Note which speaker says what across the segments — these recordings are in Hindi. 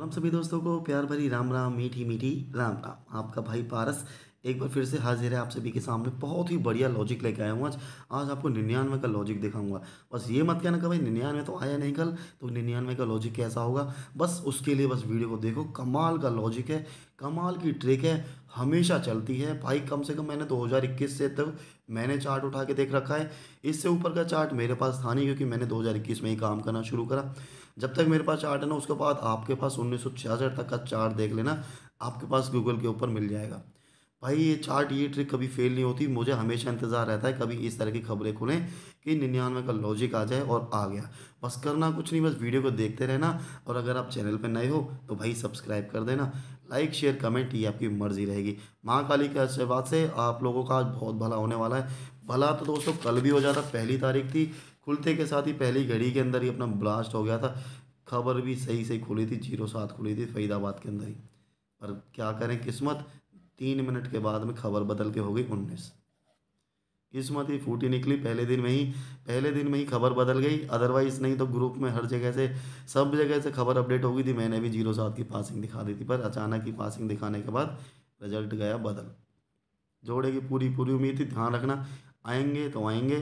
Speaker 1: हम सभी दोस्तों को प्यार भरी राम राम मीठी मीठी राम राम आपका भाई पारस एक बार फिर से हाजिर है आप सभी के सामने बहुत ही बढ़िया लॉजिक लेके आया हूँ आज आज आपको निन्यानवे का लॉजिक दिखाऊंगा बस ये मत कहना कि भाई निन्यानवे तो आया नहीं कल तो निन्यानवे का लॉजिक कैसा होगा बस उसके लिए बस वीडियो को देखो कमाल का लॉजिक है कमाल की ट्रिक है हमेशा चलती है भाई कम से कम मैंने दो से तक मैंने चार्ट उठा के देख रखा है इससे ऊपर का चार्ट मेरे पास था नहीं क्योंकि मैंने दो में ही काम करना शुरू करा जब तक मेरे पास चार्ट है ना उसके बाद आपके पास उन्नीस तक का चार्ट देख लेना आपके पास गूगल के ऊपर मिल जाएगा भाई ये चार्ट ये ट्रिक कभी फेल नहीं होती मुझे हमेशा इंतज़ार रहता है कभी इस तरह की खबरें खुलें कि निन्यानवे का लॉजिक आ जाए और आ गया बस करना कुछ नहीं बस वीडियो को देखते रहना और अगर आप चैनल पर नए हो तो भाई सब्सक्राइब कर देना लाइक शेयर कमेंट ये आपकी मर्ज़ी रहेगी माँ काली के आशीर्वाद से आप लोगों का आज बहुत भला होने वाला है भला तो दोस्तों कल भी हो जाता पहली तारीख थी खुलते के साथ ही पहली घड़ी के अंदर ही अपना ब्लास्ट हो गया था खबर भी सही सही खुली थी जीरो सात खुली थी फरीदाबाद के अंदर ही पर क्या करें किस्मत तीन मिनट के बाद में खबर बदल के हो गई उन्नीस किस्मत ही फूटी निकली पहले दिन में ही पहले दिन में ही खबर बदल गई अदरवाइज़ नहीं तो ग्रुप में हर जगह से सब जगह से खबर अपडेट हो गई थी मैंने भी जीरो सात की पासिंग दिखा दी थी पर अचानक ही पासिंग दिखाने के बाद रिजल्ट गया बदल जोड़े की पूरी पूरी उम्मीद थी ध्यान रखना आएंगे तो आएंगे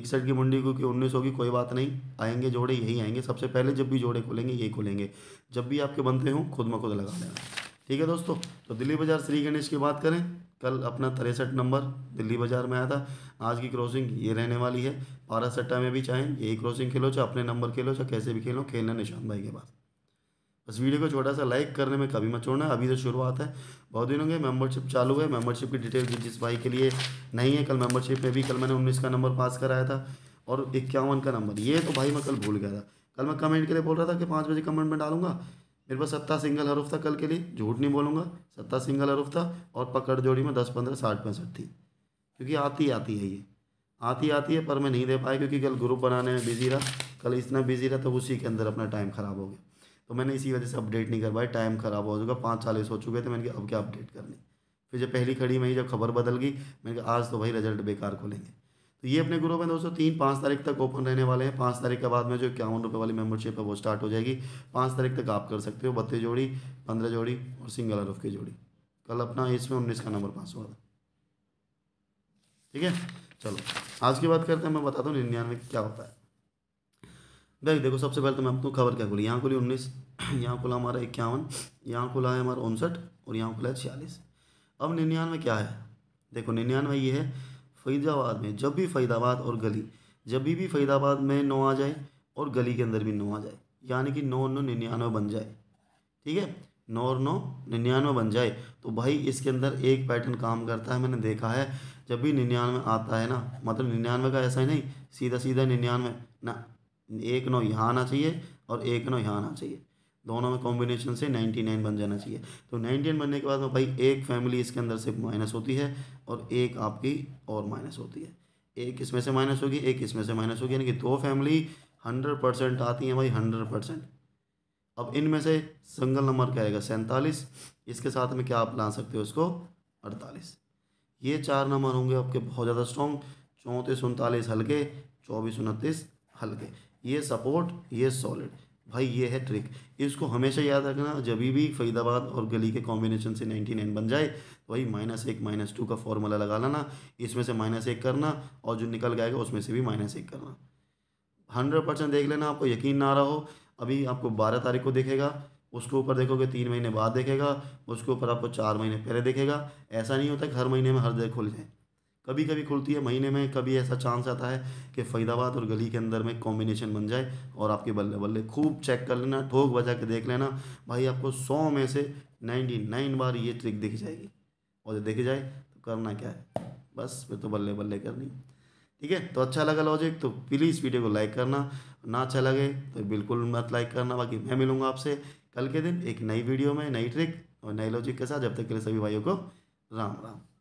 Speaker 1: इकसठ की मंडी क्योंकि उन्नीस होगी कोई बात नहीं आएंगे जोड़े यही आएंगे सबसे पहले जब भी जोड़े खोलेंगे यही खोलेंगे जब भी आपके बनते हों खुद ब खुद लगा लेना ठीक है दोस्तों तो दिल्ली बाजार श्री गणेश की बात करें कल अपना तिरसठ नंबर दिल्ली बाजार में आया था आज की क्रॉसिंग ये रहने वाली है पारा सट्टा में भी चाहें यही क्रॉसिंग खेलो चाहे अपने नंबर खेलो चाहे कैसे भी खेलो खेलना निशान भाई के पास बस वीडियो को छोटा सा लाइक करने में कभी मत छोड़ना अभी तो शुरुआत है बहुत दिनों के मेंबरशिप चालू है मेंबरशिप की डिटेल जिस भाई के लिए नहीं है कल मेंबरशिप में भी कल मैंने उन्नीस का नंबर पास कराया था और इक्यावन का नंबर ये तो भाई मैं कल भूल गया था कल मैं कमेंट के लिए बोल रहा था कि पाँच बजे कमेंट में डालूंगा मेरे पास सत्ता सिंगल हरूफ था कल के लिए झूठ नहीं बोलूँगा सत्ता सिंगल हरूफ था और पकड़ जोड़ी में दस पंद्रह साठ पैंसठ थी क्योंकि आती आती है ये आती आती है पर मैं नहीं दे पाया क्योंकि कल ग्रुप बनाने में बिजी रहा कल इतना बिजी रहा तो उसी के अंदर अपना टाइम ख़राब हो गया तो मैंने इसी वजह से अपडेट नहीं कर पाया टाइम ख़राब हो चुका पाँच चालीस हो चुके थे मैंने कहा अब क्या अपडेट करनी फिर जब पहली खड़ी में ही जब खबर बदल गई मैंने कहा आज तो भाई रिजल्ट बेकार खोलेंगे तो ये अपने ग्रुप में दोस्तों तीन पाँच तारीख तक ओपन रहने वाले हैं पाँच तारीख के बाद में जो इक्यावन रुपये वाली मेंबरशिप है वो स्टार्ट हो जाएगी पाँच तारीख तक आप कर सकते हो बत्तीस जोड़ी पंद्रह जोड़ी और सिंगल अरफ की जोड़ी कल अपना इसमें उन्नीस का नंबर पास हुआ था ठीक है चलो आज की बात करते हैं मैं बता दूँ निन्यानवे क्या होता है देख देखो सबसे पहले तो मैं आपको खबर क्या खुली यहाँ खुली उन्नीस यहाँ खुला हमारा इक्यावन यहाँ खुला है हमारा उनसठ और यहाँ खुला है छियालीस अब निन्यानवे क्या है देखो निन्यानवे ये है फरीदाबाद में जब भी फरीदाबाद और गली जब भी भी फरीदाबाद में नौ आ जाए और गली के अंदर भी नौ आ जाए यानी कि नौ नौ निन्यानवे बन जाए ठीक है नौ और नौ निन्यानवे बन जाए तो भाई इसके अंदर एक पैटर्न काम करता है मैंने देखा है जब भी निन्यानवे आता है ना मतलब निन्यानवे का ऐसा ही नहीं सीधा सीधा निन्यानवे ना एक नौ यहाँ आना चाहिए और एक नौ यहाँ आना चाहिए दोनों में कॉम्बिनेशन से 99 बन जाना चाहिए तो 99 बनने के बाद में भाई एक फैमिली इसके अंदर से माइनस होती है और एक आपकी और माइनस होती है एक इसमें से माइनस होगी एक इसमें से माइनस होगी यानी कि दो फैमिली हंड्रेड परसेंट आती हैं भाई हंड्रेड परसेंट अब इनमें से सिंगल नंबर क्या आएगा सैंतालीस इसके साथ में क्या आप ला सकते हो उसको अड़तालीस ये चार नंबर होंगे आपके बहुत ज़्यादा स्ट्रॉन्ग चौंतीस उनतालीस हल्के चौबीस उनतीस हल्के ये सपोर्ट ये सॉलिड भाई ये है ट्रिक इसको हमेशा याद रखना जब भी फरीदाबाद और गली के कॉम्बिनेशन से नाइन्टी नाइन बन जाए तो वही माइनस एक माइनस टू का फॉर्मूला लगा लाना इसमें से माइनस एक करना और जो निकल जाएगा उसमें से भी माइनस एक करना हंड्रेड परसेंट देख लेना आपको यकीन ना रहा हो अभी आपको बारह तारीख को देखेगा उसके ऊपर देखोगे तीन महीने बाद देखेगा उसके ऊपर आपको चार महीने पहले देखेगा ऐसा नहीं होता कि हर महीने में हर जगह खुल जाए कभी कभी खुलती है महीने में कभी ऐसा चांस आता है कि फरीदाबाद और गली के अंदर में कॉम्बिनेशन बन जाए और आपके बल्ले बल्ले खूब चेक कर लेना ठोक बजा के देख लेना भाई आपको सौ में से नाइन्टी नाइन बार ये ट्रिक दिख जाएगी और जब देखी जाए तो करना क्या है बस फिर तो बल्ले बल्ले करनी ठीक है तो अच्छा लगा लॉजिक तो प्लीज़ वीडियो को लाइक करना ना अच्छा लगे तो बिल्कुल मत लाइक करना बाकी मैं मिलूँगा आपसे कल के दिन एक नई वीडियो में नई ट्रिक और नए लॉजिक के साथ जब तक के लिए सभी भाइयों को राम राम